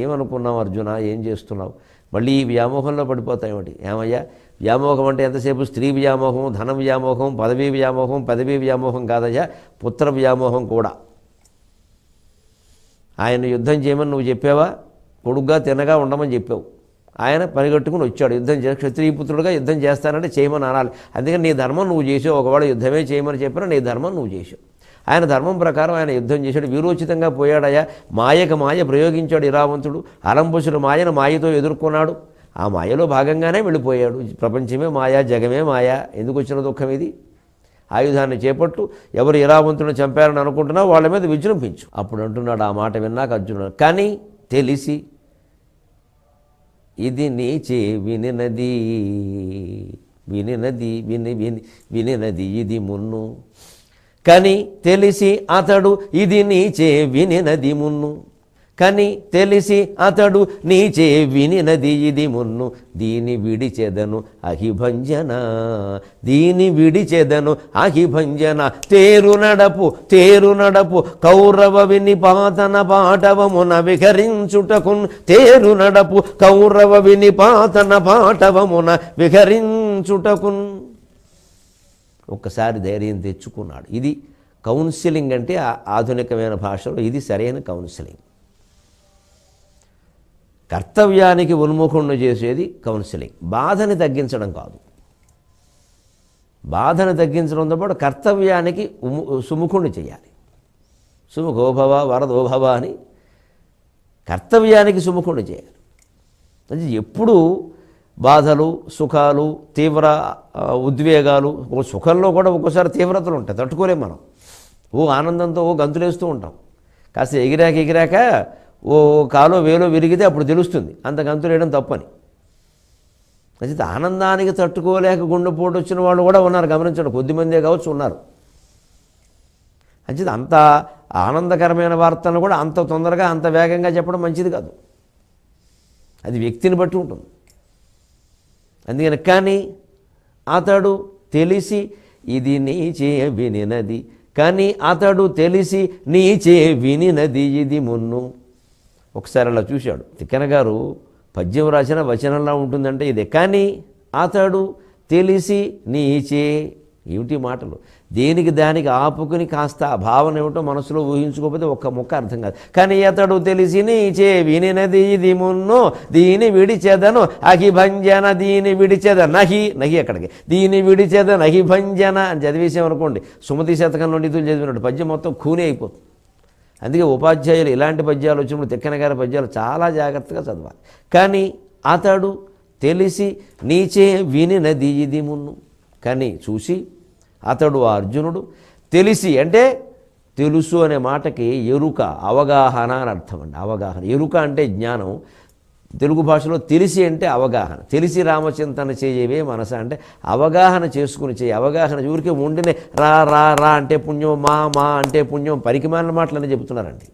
ఏమనుకున్నావు అర్జున ఏం చేస్తున్నావు మళ్ళీ ఈ వ్యామోహంలో పడిపోతాయేమిటి ఏమయ్యా వ్యామోహం అంటే ఎంతసేపు స్త్రీ వ్యామోహం ధన వ్యామోహం పదవీ వ్యామోహం పదవీ వ్యామోహం కాదయ్యా పుత్ర వ్యామోహం కూడా ఆయన యుద్ధం చేయమని నువ్వు చెప్పావా కొడుగ్గా తినగా ఉండమని చెప్పావు ఆయన పనిగట్టుకుని వచ్చాడు యుద్ధం చే పుత్రుడుగా యుద్ధం చేస్తానంటే చేయమని అనాలి అందుకని నీ ధర్మం నువ్వు చేసావు ఒకవేళ యుద్ధమే చేయమని చెప్పినా నీ ధర్మం నువ్వు చేసావు ఆయన ధర్మం ప్రకారం ఆయన యుద్ధం చేశాడు వీరోచితంగా పోయాడయా మాయక మాయ ప్రయోగించాడు ఇరావంతుడు అలంబుసుడు మాయను మాయతో ఎదుర్కొన్నాడు ఆ మాయలో భాగంగానే వెళ్ళిపోయాడు ప్రపంచమే మాయా జగమే మాయా ఎందుకు వచ్చిన దుఃఖం ఇది ఆయుధాన్ని చేపట్టు ఎవరు ఇరావంతుని చంపారని అనుకుంటున్నా వాళ్ళ మీద విజృంభించు అప్పుడు అంటున్నాడు ఆ మాట విన్నాక అర్జునుడు కానీ తెలిసి ఇది నీ చే వినినది వినినది విని విని వినినది ఇది మున్ను కని తెలిసి అతడు ఇది నీచే వినినది మున్ను కని తెలిసి అతడు నీచే వినినది ఇది మున్ను దీని విడిచెదను అహిభంజన దీని విడిచెదను అహిభంజన తేరు నడపు తేరు నడపు కౌరవ విని పాతన పాటవమున విహరించుటకు తేరు నడపు కౌరవ విని పాతన పాటవమున విహరించుటకున్ ఒక్కసారి ధైర్యం తెచ్చుకున్నాడు ఇది కౌన్సిలింగ్ అంటే ఆధునికమైన భాషలో ఇది సరైన కౌన్సిలింగ్ కర్తవ్యానికి ఉన్ముఖుణ్ణి చేసేది కౌన్సిలింగ్ బాధని తగ్గించడం కాదు బాధను తగ్గించడంతో పాటు కర్తవ్యానికి సుముఖుణ్ణి చేయాలి సుముఖోభవ వరదోభవ అని కర్తవ్యానికి సుముఖుణ్ణి చేయాలి అంటే ఎప్పుడు బాధలు సుఖాలు తీవ్ర ఉద్వేగాలు సుఖంలో కూడా ఒక్కోసారి తీవ్రతలు ఉంటాయి తట్టుకోలేము మనం ఓ ఆనందంతో ఓ గంతులేస్తూ ఉంటాం కాస్త ఎగిరాక ఎగిరాక ఓ కాలో వేలో విరిగితే అప్పుడు తెలుస్తుంది అంత గంతులేయడం తప్పని అయితే ఆనందానికి తట్టుకోలేక గుండెపోటు వచ్చిన వాళ్ళు కూడా ఉన్నారు గమనించండి కొద్దిమందే కావచ్చు ఉన్నారు అంచేది అంత ఆనందకరమైన వార్తలను కూడా అంత తొందరగా అంత వేగంగా చెప్పడం మంచిది కాదు అది వ్యక్తిని బట్టి ఉంటుంది అందుకని కానీ అతడు తెలిసి ఇది నీ చేయ వినినది కానీ అతడు తెలిసి నీ చేయ వినినది ఇది మున్ను ఒకసారి అలా చూశాడు తిక్కన గారు పద్యం రాసిన వచనంలా ఉంటుందంటే ఇదే కానీ అతడు తెలిసి నీచే ఏమిటి మాటలు దేనికి దానికి ఆపుకుని కాస్త ఆ భావన ఏమిటో మనసులో ఊహించుకోకపోతే ఒక్క ముక్క అర్థం కాదు కానీ అతడు తెలిసిని చెవినినది ఇది మున్ను దీని విడిచెదను అహిభంజన దీని విడిచెద నహి నహి అక్కడికి దీని విడిచెద నహి భంజన అని చదివేసామనుకోండి సుమతి శతకం నుండి చదివినట్టు పద్యం మొత్తం కూనే అయిపోతుంది అందుకే ఉపాధ్యాయులు ఇలాంటి పద్యాలు వచ్చినప్పుడు తిక్కనగారి పద్యాలు చాలా జాగ్రత్తగా చదవాలి కానీ అతడు తెలిసి నీచే వినినది ఇది మున్ను కానీ చూసి అతడు అర్జునుడు తెలిసి అంటే తెలుసు అనే మాటకి ఎరుక అవగాహన అని అర్థం అండి అవగాహన ఎరుక అంటే జ్ఞానం తెలుగు భాషలో తెలిసి అంటే అవగాహన తెలిసి రామచింతన చేయవే మనస అంటే అవగాహన చేసుకుని చేయి అవగాహన ఊరికే ఉండినే రా రా రా అంటే పుణ్యం మా మా అంటే పుణ్యం మాటలు మాటలని చెబుతున్నారండి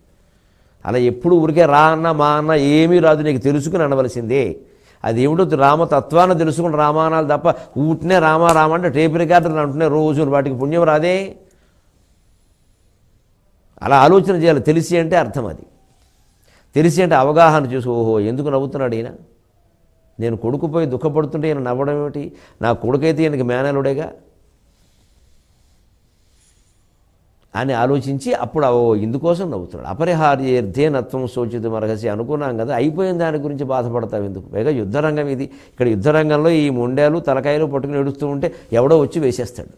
అలా ఎప్పుడు ఊరికే రా అన్న మా అన్న ఏమీ రాదు నీకు తెలుసుకుని అనవలసిందే అది ఏమిటో రామ తత్వాన్ని తెలుసుకుని రామానాలు తప్ప ఊటినే రామ రామ అంటే టేప్ రికార్డర్లు అంటున్నాయి రోజులు వాటికి పుణ్యం రాదే అలా ఆలోచన చేయాలి తెలిసి అంటే అర్థం అది తెలిసి అంటే అవగాహన చూసి ఓహో ఎందుకు నవ్వుతున్నాడు ఈయన నేను కొడుకుపోయి దుఃఖపడుతుంటే ఈయన నవ్వడం ఏమిటి నా కొడుకైతే ఈయనకి మేనలుడేగా అని ఆలోచించి అప్పుడు ఓ ఇందుకోసం నవ్వుతున్నాడు అపరిహార్యర్థే నత్వం సోచితు మరగసి అనుకున్నాం కదా అయిపోయిన దాని గురించి బాధపడతాం ఎందుకు పైగా యుద్ధరంగం ఇది ఇక్కడ యుద్ధరంగంలో ఈ ముండేలు తలకాయలు పట్టుకుని ఏడుస్తూ ఉంటే ఎవడో వచ్చి వేసేస్తాడు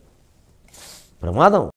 ప్రమాదం